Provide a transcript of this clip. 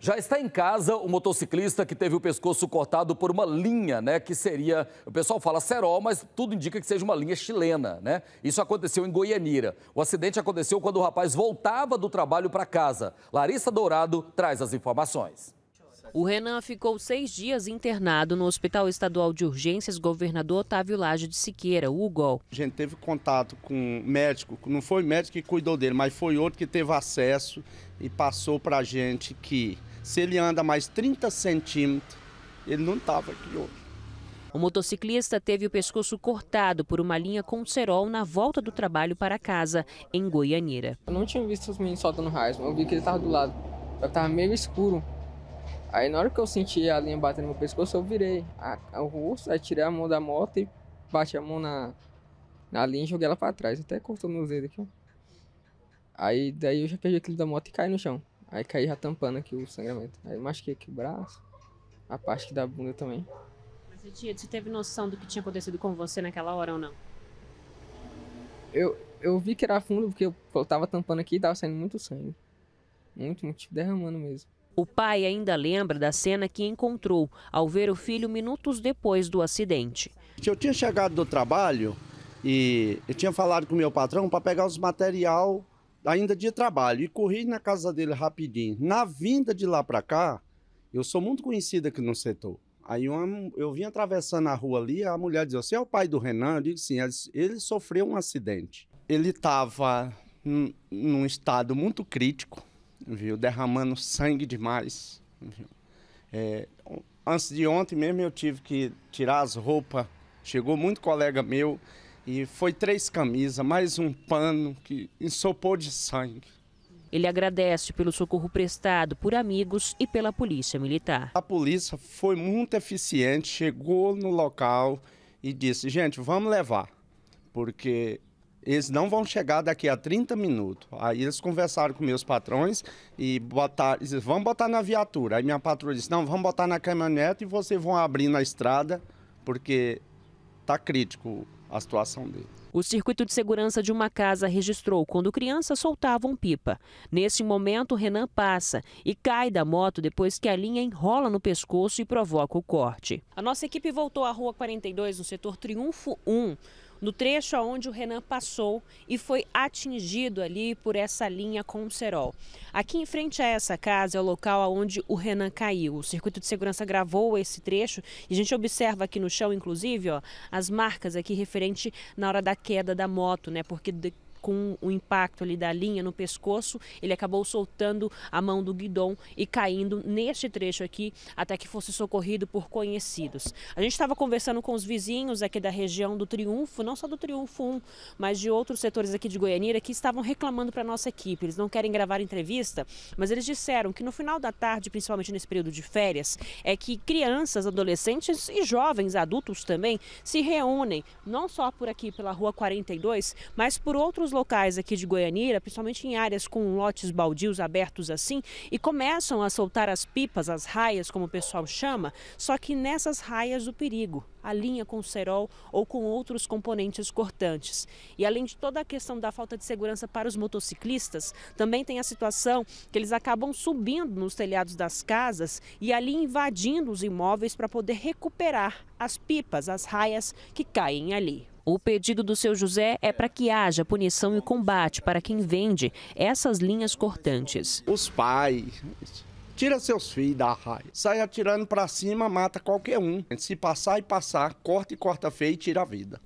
Já está em casa o motociclista que teve o pescoço cortado por uma linha, né? Que seria, o pessoal fala cerol, mas tudo indica que seja uma linha chilena, né? Isso aconteceu em Goianira. O acidente aconteceu quando o rapaz voltava do trabalho para casa. Larissa Dourado traz as informações. O Renan ficou seis dias internado no Hospital Estadual de Urgências Governador Otávio Lage de Siqueira, UGOL. A gente teve contato com um médico, não foi o médico que cuidou dele, mas foi outro que teve acesso e passou para a gente que se ele anda mais 30 centímetros, ele não estava aqui hoje. O motociclista teve o pescoço cortado por uma linha com cerol na volta do trabalho para casa, em Goianeira. Eu não tinha visto os meninos soltando raios, mas eu vi que ele estava do lado. Só estava meio escuro. Aí na hora que eu senti a linha batendo no meu pescoço, eu virei a, a, o rosto, aí tirei a mão da moto e bati a mão na, na linha e joguei ela para trás. Até cortou meus dedos aqui. Aí daí eu já peguei aquilo da moto e caí no chão. Aí caí já tampando aqui o sangramento. Aí machuquei aqui o braço, a parte que da bunda também. Mas você, tinha, você teve noção do que tinha acontecido com você naquela hora ou não? Eu, eu vi que era fundo porque eu, tava tampando aqui e tava saindo muito sangue. Muito, muito, tipo, derramando mesmo. O pai ainda lembra da cena que encontrou ao ver o filho minutos depois do acidente. Eu tinha chegado do trabalho e eu tinha falado com meu patrão para pegar os material ainda de trabalho, e corri na casa dele rapidinho. Na vinda de lá para cá, eu sou muito conhecido aqui no setor. Aí eu, eu vim atravessando a rua ali, a mulher dizia, você é o pai do Renan? Eu digo, sim. Ele, ele sofreu um acidente. Ele estava num estado muito crítico, viu? Derramando sangue demais, viu? É, antes de ontem mesmo eu tive que tirar as roupas. Chegou muito colega meu e foi três camisas, mais um pano que ensopou de sangue. Ele agradece pelo socorro prestado por amigos e pela polícia militar. A polícia foi muito eficiente, chegou no local e disse: gente, vamos levar, porque eles não vão chegar daqui a 30 minutos. Aí eles conversaram com meus patrões e botaram, disse, vamos botar na viatura. Aí minha patroa disse: não, vamos botar na caminhonete e vocês vão abrir na estrada, porque tá crítico a situação dele. O circuito de segurança de uma casa registrou quando crianças soltavam pipa. Nesse momento, Renan passa e cai da moto depois que a linha enrola no pescoço e provoca o corte. A nossa equipe voltou à Rua 42, no setor Triunfo 1 no trecho onde o Renan passou e foi atingido ali por essa linha com cerol. Aqui em frente a essa casa é o local onde o Renan caiu. O circuito de segurança gravou esse trecho e a gente observa aqui no chão, inclusive, ó, as marcas aqui referente na hora da queda da moto, né? Porque de com o impacto ali da linha no pescoço, ele acabou soltando a mão do guidão e caindo neste trecho aqui até que fosse socorrido por conhecidos. A gente estava conversando com os vizinhos aqui da região do Triunfo, não só do Triunfo 1, mas de outros setores aqui de Goianira que estavam reclamando para a nossa equipe. Eles não querem gravar entrevista, mas eles disseram que no final da tarde, principalmente nesse período de férias, é que crianças, adolescentes e jovens adultos também se reúnem, não só por aqui pela Rua 42, mas por outros alguns locais aqui de Goianira, principalmente em áreas com lotes baldios abertos assim, e começam a soltar as pipas, as raias, como o pessoal chama, só que nessas raias o perigo alinha com cerol ou com outros componentes cortantes. E além de toda a questão da falta de segurança para os motociclistas, também tem a situação que eles acabam subindo nos telhados das casas e ali invadindo os imóveis para poder recuperar as pipas, as raias que caem ali. O pedido do seu José é para que haja punição e combate para quem vende essas linhas cortantes. Os pais, Tira seus filhos da raia. Sai atirando para cima, mata qualquer um. Se passar e passar, corta e corta feio e tira a vida.